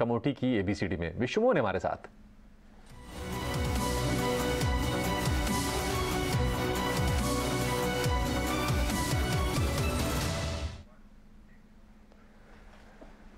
कमोटी की एबीसीडी में विश्व मोहन हमारे साथ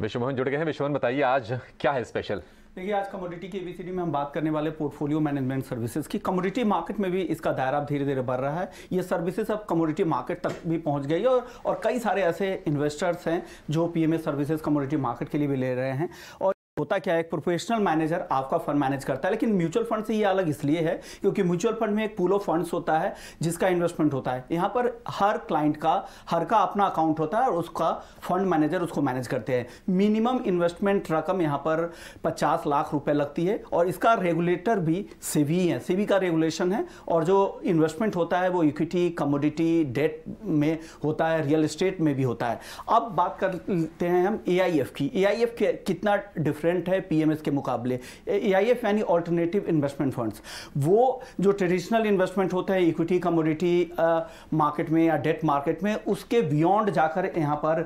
विश्वमोहन जुड़ गए हैं विश्वमोहन बताइए आज क्या है स्पेशल देखिए आज कमोडिटी की एबीसीडी में हम बात करने वाले पोर्टफोलियो मैनेजमेंट सर्विसेज की कमोडिटी मार्केट में भी इसका दायरा धीरे धीरे बढ़ रहा है ये सर्विसेज अब कमोडिटी मार्केट तक भी पहुंच गई है और, और कई सारे ऐसे इन्वेस्टर्स हैं जो पीएमए सर्विसेज कमोडिटी मार्केट के लिए भी ले रहे हैं और होता क्या है एक प्रोफेशनल मैनेजर आपका फंड मैनेज करता है लेकिन म्यूचुअल फंड से ये अलग इसलिए है क्योंकि म्यूचुअल फंड में एक पूल ऑफ फंड्स होता है जिसका इन्वेस्टमेंट होता है यहाँ पर हर क्लाइंट का हर का अपना अकाउंट होता है और उसका फंड मैनेजर उसको मैनेज करते हैं मिनिमम इन्वेस्टमेंट रकम यहाँ पर पचास लाख रुपये लगती है और इसका रेगुलेटर भी सेवी है सेवी का रेगुलेशन है और जो इन्वेस्टमेंट होता है वो इक्विटी कमोडिटी डेट में होता है रियल इस्टेट में भी होता है अब बात करते हैं हम ए की ए कितना डिफरेंट डिफरेंट है पीएमएस के मुकाबले ईआईएफ e यानी ऑल्टरनेटिव इन्वेस्टमेंट फंड्स वो जो ट्रेडिशनल इन्वेस्टमेंट होता है इक्विटी कमोडिटी मार्केट में या डेट मार्केट में उसके बियॉन्ड जाकर यहाँ पर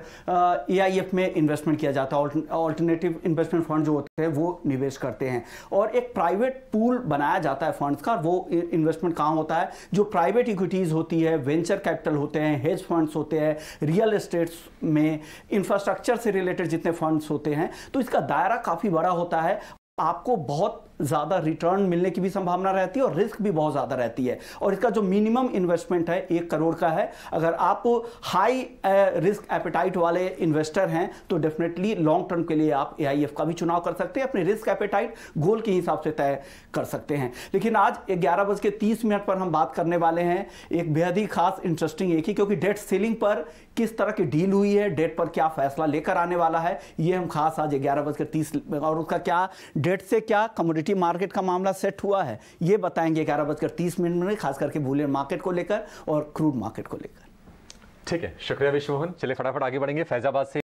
ईआईएफ e में इन्वेस्टमेंट किया जाता है ऑल्टरनेटिव इन्वेस्टमेंट फंड जो होते हैं वो निवेश करते हैं और एक प्राइवेट पूल बनाया जाता है फंड्स का वो इन्वेस्टमेंट कहाँ होता है जो प्राइवेट इक्विटीज़ होती है वेंचर कैपिटल होते हैं हेज फंड्स होते हैं रियल इस्टेट्स में इंफ्रास्ट्रक्चर से रिलेटेड जितने फंड्स होते हैं तो इसका दायरा काफ़ी बड़ा होता है आपको बहुत ज़्यादा रिटर्न मिलने की भी संभावना रहती है और रिस्क भी बहुत ज़्यादा रहती है और इसका जो मिनिमम इन्वेस्टमेंट है एक करोड़ का है अगर आप हाई रिस्क एपेटाइट वाले इन्वेस्टर हैं तो डेफिनेटली लॉन्ग टर्म के लिए आप ए का भी चुनाव कर सकते हैं अपने रिस्क एपेटाइट गोल के हिसाब से तय कर सकते हैं लेकिन आज ग्यारह बज के तीस मिनट पर हम बात करने वाले हैं एक बेहद ही खास इंटरेस्टिंग एक ही क्योंकि डेट सेलिंग पर किस तरह की डील हुई है डेट पर क्या फैसला लेकर आने वाला है ये हम खास आज ग्यारह बजकर तीस और उसका क्या डेट से क्या कमोडिटी मार्केट का मामला सेट हुआ है ये बताएंगे ग्यारह बजकर तीस मिनट में खास करके बुलियन मार्केट को लेकर और क्रूड मार्केट को लेकर ठीक है शुक्रिया विश्वमोहन चलिए फटाफट आगे बढ़ेंगे फैजाबाद से